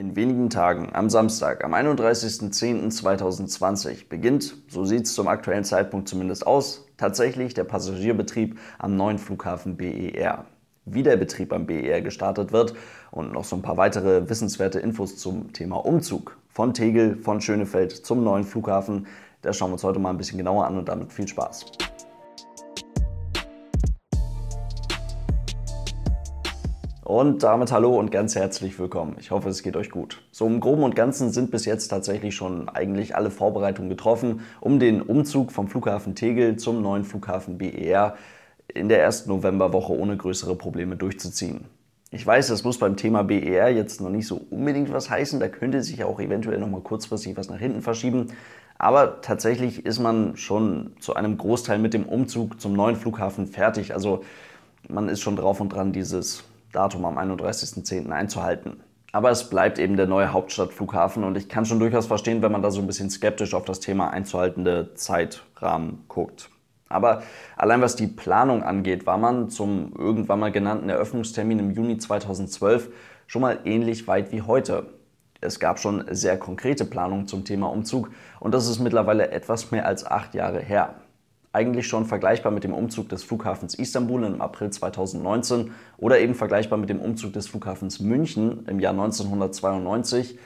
In wenigen Tagen, am Samstag, am 31.10.2020, beginnt, so sieht es zum aktuellen Zeitpunkt zumindest aus, tatsächlich der Passagierbetrieb am neuen Flughafen BER. Wie der Betrieb am BER gestartet wird und noch so ein paar weitere wissenswerte Infos zum Thema Umzug von Tegel, von Schönefeld zum neuen Flughafen, das schauen wir uns heute mal ein bisschen genauer an und damit viel Spaß. Und damit hallo und ganz herzlich willkommen. Ich hoffe, es geht euch gut. So im Groben und Ganzen sind bis jetzt tatsächlich schon eigentlich alle Vorbereitungen getroffen, um den Umzug vom Flughafen Tegel zum neuen Flughafen BER in der ersten Novemberwoche ohne größere Probleme durchzuziehen. Ich weiß, das muss beim Thema BER jetzt noch nicht so unbedingt was heißen, da könnte sich ja auch eventuell noch mal kurzfristig was nach hinten verschieben, aber tatsächlich ist man schon zu einem Großteil mit dem Umzug zum neuen Flughafen fertig. Also man ist schon drauf und dran, dieses Datum am 31.10. einzuhalten. Aber es bleibt eben der neue Hauptstadtflughafen und ich kann schon durchaus verstehen, wenn man da so ein bisschen skeptisch auf das Thema einzuhaltende Zeitrahmen guckt. Aber allein was die Planung angeht, war man zum irgendwann mal genannten Eröffnungstermin im Juni 2012 schon mal ähnlich weit wie heute. Es gab schon sehr konkrete Planungen zum Thema Umzug und das ist mittlerweile etwas mehr als acht Jahre her eigentlich schon vergleichbar mit dem Umzug des Flughafens Istanbul im April 2019 oder eben vergleichbar mit dem Umzug des Flughafens München im Jahr 1992.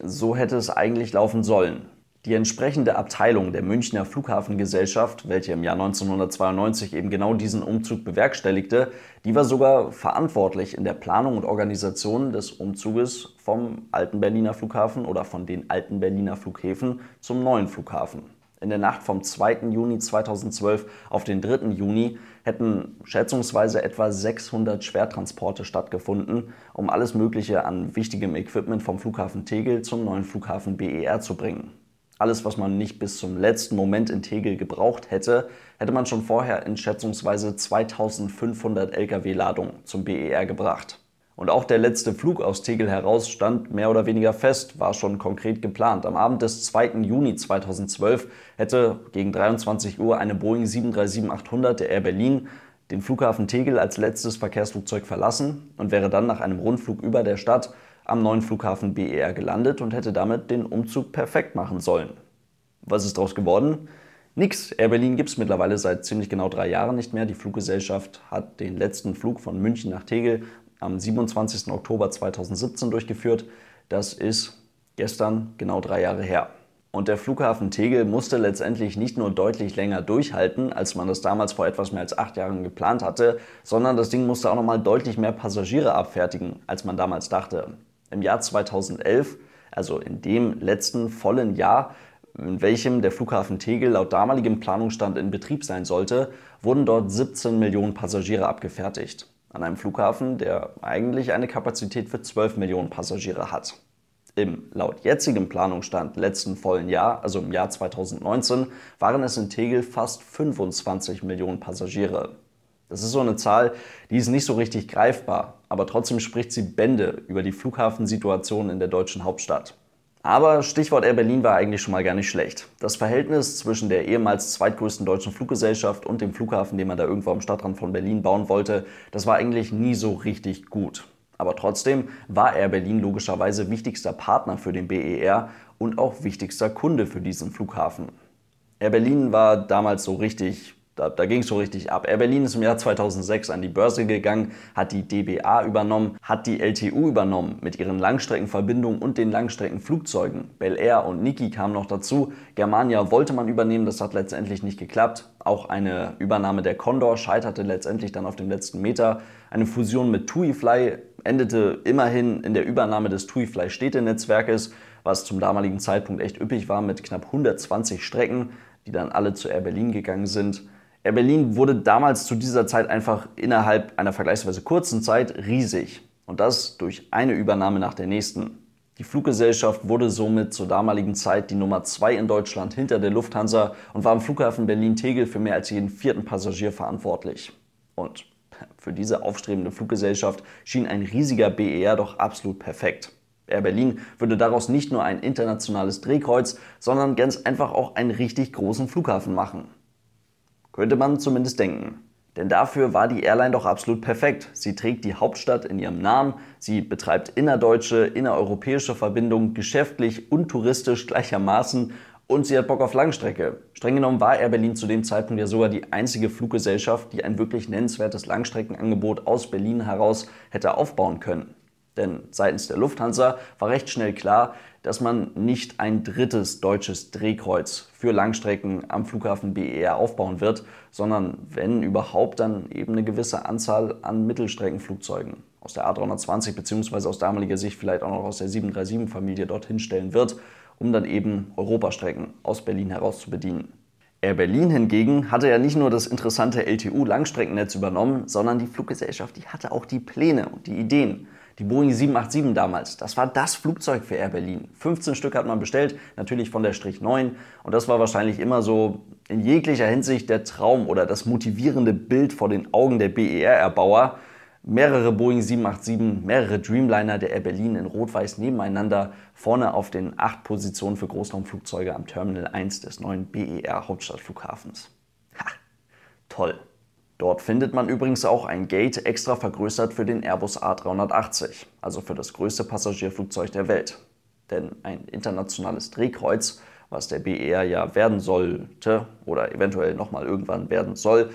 So hätte es eigentlich laufen sollen. Die entsprechende Abteilung der Münchner Flughafengesellschaft, welche im Jahr 1992 eben genau diesen Umzug bewerkstelligte, die war sogar verantwortlich in der Planung und Organisation des Umzuges vom alten Berliner Flughafen oder von den alten Berliner Flughäfen zum neuen Flughafen. In der Nacht vom 2. Juni 2012 auf den 3. Juni hätten schätzungsweise etwa 600 Schwertransporte stattgefunden, um alles Mögliche an wichtigem Equipment vom Flughafen Tegel zum neuen Flughafen BER zu bringen. Alles, was man nicht bis zum letzten Moment in Tegel gebraucht hätte, hätte man schon vorher in schätzungsweise 2500 Lkw-Ladungen zum BER gebracht. Und auch der letzte Flug aus Tegel heraus stand mehr oder weniger fest, war schon konkret geplant. Am Abend des 2. Juni 2012 hätte gegen 23 Uhr eine Boeing 737-800 der Air Berlin den Flughafen Tegel als letztes Verkehrsflugzeug verlassen und wäre dann nach einem Rundflug über der Stadt am neuen Flughafen BER gelandet und hätte damit den Umzug perfekt machen sollen. Was ist daraus geworden? Nix. Air Berlin gibt es mittlerweile seit ziemlich genau drei Jahren nicht mehr. Die Fluggesellschaft hat den letzten Flug von München nach Tegel am 27. Oktober 2017 durchgeführt. Das ist gestern genau drei Jahre her. Und der Flughafen Tegel musste letztendlich nicht nur deutlich länger durchhalten, als man das damals vor etwas mehr als acht Jahren geplant hatte, sondern das Ding musste auch nochmal deutlich mehr Passagiere abfertigen, als man damals dachte. Im Jahr 2011, also in dem letzten vollen Jahr, in welchem der Flughafen Tegel laut damaligem Planungsstand in Betrieb sein sollte, wurden dort 17 Millionen Passagiere abgefertigt. An einem Flughafen, der eigentlich eine Kapazität für 12 Millionen Passagiere hat. Im laut jetzigem Planungsstand letzten vollen Jahr, also im Jahr 2019, waren es in Tegel fast 25 Millionen Passagiere. Das ist so eine Zahl, die ist nicht so richtig greifbar, aber trotzdem spricht sie Bände über die Flughafensituation in der deutschen Hauptstadt. Aber Stichwort Air Berlin war eigentlich schon mal gar nicht schlecht. Das Verhältnis zwischen der ehemals zweitgrößten deutschen Fluggesellschaft und dem Flughafen, den man da irgendwo am Stadtrand von Berlin bauen wollte, das war eigentlich nie so richtig gut. Aber trotzdem war Air Berlin logischerweise wichtigster Partner für den BER und auch wichtigster Kunde für diesen Flughafen. Air Berlin war damals so richtig da, da ging es so richtig ab. Air Berlin ist im Jahr 2006 an die Börse gegangen, hat die DBA übernommen, hat die LTU übernommen mit ihren Langstreckenverbindungen und den Langstreckenflugzeugen. Bel Air und Niki kamen noch dazu. Germania wollte man übernehmen, das hat letztendlich nicht geklappt. Auch eine Übernahme der Condor scheiterte letztendlich dann auf dem letzten Meter. Eine Fusion mit TuiFly endete immerhin in der Übernahme des TuiFly Städtenetzwerkes, was zum damaligen Zeitpunkt echt üppig war mit knapp 120 Strecken, die dann alle zu Air Berlin gegangen sind. Ja, Berlin wurde damals zu dieser Zeit einfach innerhalb einer vergleichsweise kurzen Zeit riesig. Und das durch eine Übernahme nach der nächsten. Die Fluggesellschaft wurde somit zur damaligen Zeit die Nummer 2 in Deutschland hinter der Lufthansa und war am Flughafen Berlin-Tegel für mehr als jeden vierten Passagier verantwortlich. Und für diese aufstrebende Fluggesellschaft schien ein riesiger BER doch absolut perfekt. Air Berlin würde daraus nicht nur ein internationales Drehkreuz, sondern ganz einfach auch einen richtig großen Flughafen machen. Könnte man zumindest denken. Denn dafür war die Airline doch absolut perfekt. Sie trägt die Hauptstadt in ihrem Namen, sie betreibt innerdeutsche, innereuropäische Verbindungen geschäftlich und touristisch gleichermaßen und sie hat Bock auf Langstrecke. Streng genommen war Air Berlin zu dem Zeitpunkt ja sogar die einzige Fluggesellschaft, die ein wirklich nennenswertes Langstreckenangebot aus Berlin heraus hätte aufbauen können. Denn seitens der Lufthansa war recht schnell klar, dass man nicht ein drittes deutsches Drehkreuz für Langstrecken am Flughafen BER aufbauen wird, sondern wenn überhaupt dann eben eine gewisse Anzahl an Mittelstreckenflugzeugen aus der A320 bzw. aus damaliger Sicht vielleicht auch noch aus der 737-Familie dorthin stellen wird, um dann eben Europastrecken aus Berlin heraus zu bedienen. Air Berlin hingegen hatte ja nicht nur das interessante LTU-Langstreckennetz übernommen, sondern die Fluggesellschaft, die hatte auch die Pläne und die Ideen. Die Boeing 787 damals, das war das Flugzeug für Air Berlin. 15 Stück hat man bestellt, natürlich von der Strich 9. Und das war wahrscheinlich immer so in jeglicher Hinsicht der Traum oder das motivierende Bild vor den Augen der BER-Erbauer. Mehrere Boeing 787, mehrere Dreamliner der Air Berlin in Rot-Weiß nebeneinander, vorne auf den acht Positionen für Großraumflugzeuge am Terminal 1 des neuen BER-Hauptstadtflughafens. Ha, toll. Dort findet man übrigens auch ein Gate extra vergrößert für den Airbus A380, also für das größte Passagierflugzeug der Welt. Denn ein internationales Drehkreuz, was der BER ja werden sollte oder eventuell nochmal irgendwann werden soll,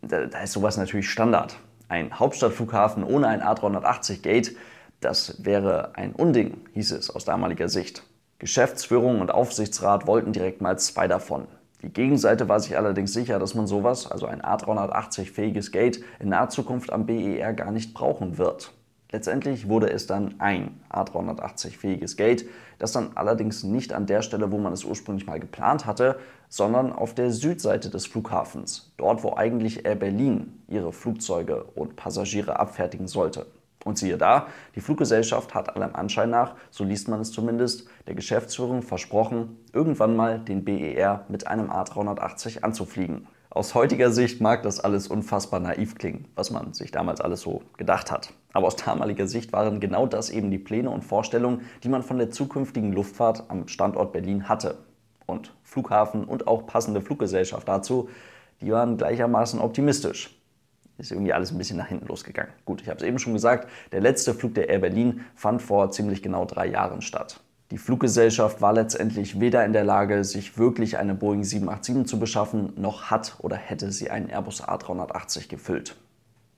da, da ist sowas natürlich Standard. Ein Hauptstadtflughafen ohne ein A380-Gate, das wäre ein Unding, hieß es aus damaliger Sicht. Geschäftsführung und Aufsichtsrat wollten direkt mal zwei davon. Die Gegenseite war sich allerdings sicher, dass man sowas, also ein A380-fähiges Gate, in naher Zukunft am BER gar nicht brauchen wird. Letztendlich wurde es dann ein A380-fähiges Gate, das dann allerdings nicht an der Stelle, wo man es ursprünglich mal geplant hatte, sondern auf der Südseite des Flughafens, dort wo eigentlich Air Berlin ihre Flugzeuge und Passagiere abfertigen sollte. Und siehe da, die Fluggesellschaft hat allem Anschein nach, so liest man es zumindest, der Geschäftsführung versprochen, irgendwann mal den BER mit einem A380 anzufliegen. Aus heutiger Sicht mag das alles unfassbar naiv klingen, was man sich damals alles so gedacht hat. Aber aus damaliger Sicht waren genau das eben die Pläne und Vorstellungen, die man von der zukünftigen Luftfahrt am Standort Berlin hatte. Und Flughafen und auch passende Fluggesellschaft dazu, die waren gleichermaßen optimistisch ist irgendwie alles ein bisschen nach hinten losgegangen. Gut, ich habe es eben schon gesagt, der letzte Flug der Air Berlin fand vor ziemlich genau drei Jahren statt. Die Fluggesellschaft war letztendlich weder in der Lage, sich wirklich eine Boeing 787 zu beschaffen, noch hat oder hätte sie einen Airbus A380 gefüllt.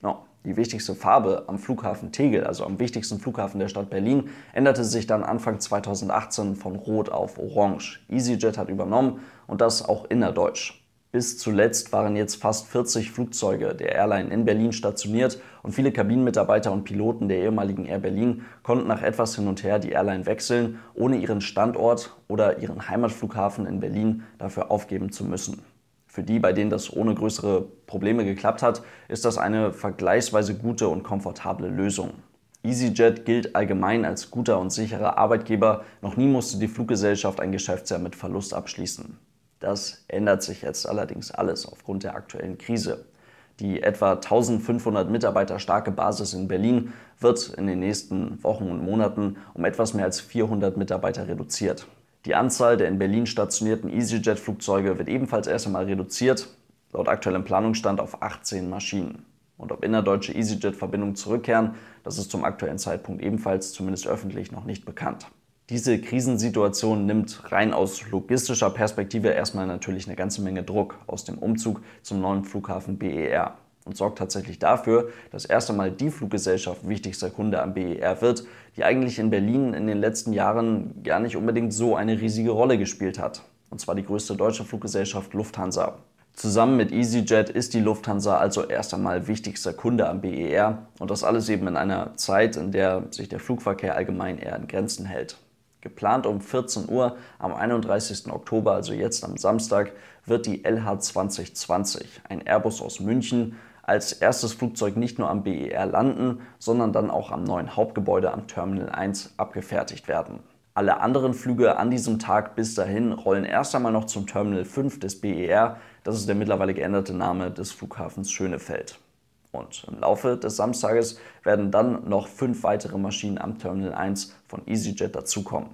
No. Die wichtigste Farbe am Flughafen Tegel, also am wichtigsten Flughafen der Stadt Berlin, änderte sich dann Anfang 2018 von Rot auf Orange. EasyJet hat übernommen und das auch innerdeutsch. Bis zuletzt waren jetzt fast 40 Flugzeuge der Airline in Berlin stationiert und viele Kabinenmitarbeiter und Piloten der ehemaligen Air Berlin konnten nach etwas hin und her die Airline wechseln, ohne ihren Standort oder ihren Heimatflughafen in Berlin dafür aufgeben zu müssen. Für die, bei denen das ohne größere Probleme geklappt hat, ist das eine vergleichsweise gute und komfortable Lösung. EasyJet gilt allgemein als guter und sicherer Arbeitgeber, noch nie musste die Fluggesellschaft ein Geschäftsjahr mit Verlust abschließen. Das ändert sich jetzt allerdings alles aufgrund der aktuellen Krise. Die etwa 1500 Mitarbeiter starke Basis in Berlin wird in den nächsten Wochen und Monaten um etwas mehr als 400 Mitarbeiter reduziert. Die Anzahl der in Berlin stationierten EasyJet-Flugzeuge wird ebenfalls erst einmal reduziert, laut aktuellem Planungsstand auf 18 Maschinen. Und ob innerdeutsche EasyJet-Verbindungen zurückkehren, das ist zum aktuellen Zeitpunkt ebenfalls zumindest öffentlich noch nicht bekannt diese Krisensituation nimmt rein aus logistischer Perspektive erstmal natürlich eine ganze Menge Druck aus dem Umzug zum neuen Flughafen BER und sorgt tatsächlich dafür, dass erst einmal die Fluggesellschaft wichtigster Kunde am BER wird, die eigentlich in Berlin in den letzten Jahren gar nicht unbedingt so eine riesige Rolle gespielt hat. Und zwar die größte deutsche Fluggesellschaft Lufthansa. Zusammen mit EasyJet ist die Lufthansa also erst einmal wichtigster Kunde am BER und das alles eben in einer Zeit, in der sich der Flugverkehr allgemein eher in Grenzen hält. Geplant um 14 Uhr am 31. Oktober, also jetzt am Samstag, wird die LH2020, ein Airbus aus München, als erstes Flugzeug nicht nur am BER landen, sondern dann auch am neuen Hauptgebäude am Terminal 1 abgefertigt werden. Alle anderen Flüge an diesem Tag bis dahin rollen erst einmal noch zum Terminal 5 des BER, das ist der mittlerweile geänderte Name des Flughafens Schönefeld. Und im Laufe des Samstages werden dann noch fünf weitere Maschinen am Terminal 1 von EasyJet dazukommen.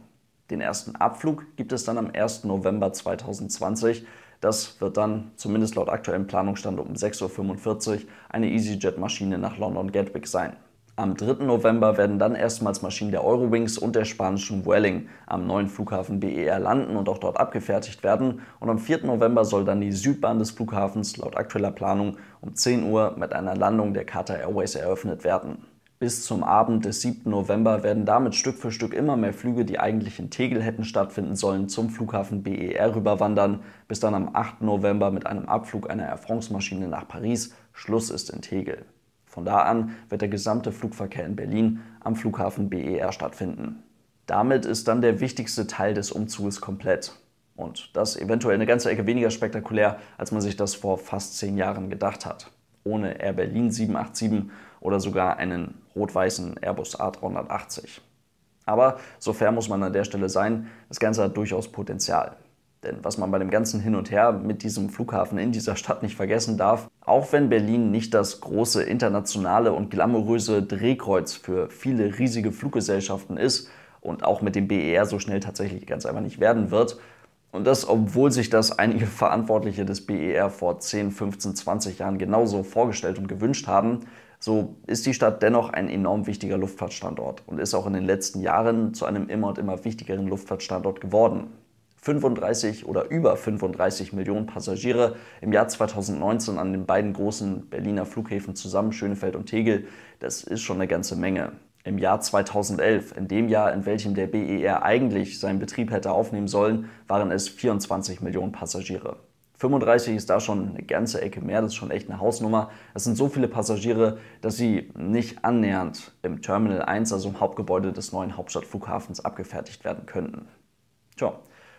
Den ersten Abflug gibt es dann am 1. November 2020. Das wird dann, zumindest laut aktuellem Planungsstand um 6.45 Uhr, eine EasyJet-Maschine nach London Gatwick sein. Am 3. November werden dann erstmals Maschinen der Eurowings und der spanischen Welling am neuen Flughafen BER landen und auch dort abgefertigt werden. Und am 4. November soll dann die Südbahn des Flughafens laut aktueller Planung um 10 Uhr mit einer Landung der Qatar Airways eröffnet werden. Bis zum Abend des 7. November werden damit Stück für Stück immer mehr Flüge, die eigentlich in Tegel hätten stattfinden sollen, zum Flughafen BER rüberwandern, bis dann am 8. November mit einem Abflug einer Air France-Maschine nach Paris Schluss ist in Tegel. Von da an wird der gesamte Flugverkehr in Berlin am Flughafen BER stattfinden. Damit ist dann der wichtigste Teil des Umzuges komplett. Und das eventuell eine ganze Ecke weniger spektakulär, als man sich das vor fast zehn Jahren gedacht hat. Ohne Air Berlin 787 oder sogar einen rot-weißen Airbus A380. Aber so fair muss man an der Stelle sein, das Ganze hat durchaus Potenzial. Denn was man bei dem ganzen Hin und Her mit diesem Flughafen in dieser Stadt nicht vergessen darf, auch wenn Berlin nicht das große internationale und glamouröse Drehkreuz für viele riesige Fluggesellschaften ist und auch mit dem BER so schnell tatsächlich ganz einfach nicht werden wird, und das, obwohl sich das einige Verantwortliche des BER vor 10, 15, 20 Jahren genauso vorgestellt und gewünscht haben, so ist die Stadt dennoch ein enorm wichtiger Luftfahrtstandort und ist auch in den letzten Jahren zu einem immer und immer wichtigeren Luftfahrtstandort geworden. 35 oder über 35 Millionen Passagiere im Jahr 2019 an den beiden großen Berliner Flughäfen zusammen, Schönefeld und Tegel. Das ist schon eine ganze Menge. Im Jahr 2011, in dem Jahr, in welchem der BER eigentlich seinen Betrieb hätte aufnehmen sollen, waren es 24 Millionen Passagiere. 35 ist da schon eine ganze Ecke mehr, das ist schon echt eine Hausnummer. Das sind so viele Passagiere, dass sie nicht annähernd im Terminal 1, also im Hauptgebäude des neuen Hauptstadtflughafens, abgefertigt werden könnten. Tja,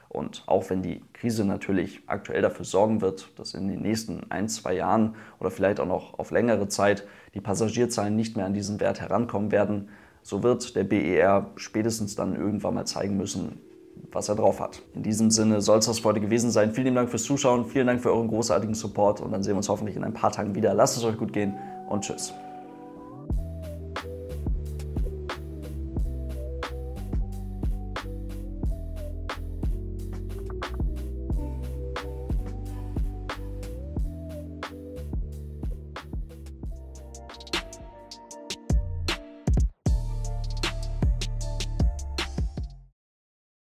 und auch wenn die Krise natürlich aktuell dafür sorgen wird, dass in den nächsten ein, zwei Jahren oder vielleicht auch noch auf längere Zeit die Passagierzahlen nicht mehr an diesen Wert herankommen werden, so wird der BER spätestens dann irgendwann mal zeigen müssen, was er drauf hat. In diesem Sinne soll es das für heute gewesen sein. Vielen Dank fürs Zuschauen, vielen Dank für euren großartigen Support und dann sehen wir uns hoffentlich in ein paar Tagen wieder. Lasst es euch gut gehen und tschüss.